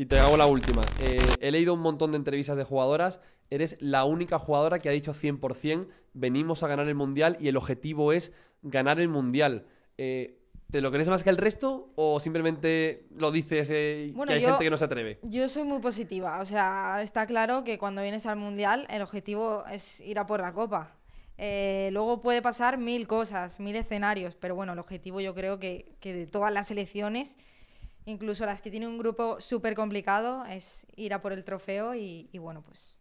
Y te hago la última. Eh, he leído un montón de entrevistas de jugadoras. Eres la única jugadora que ha dicho 100%, venimos a ganar el Mundial y el objetivo es ganar el Mundial. Eh, ¿Te lo crees más que el resto o simplemente lo dices eh, hay gente que no se atreve? Yo soy muy positiva, o sea, está claro que cuando vienes al Mundial el objetivo es ir a por la copa. Eh, luego puede pasar mil cosas, mil escenarios, pero bueno, el objetivo yo creo que, de todas las elecciones incluso las que tienen un grupo súper complicado, es ir a por el trofeo y, y bueno, pues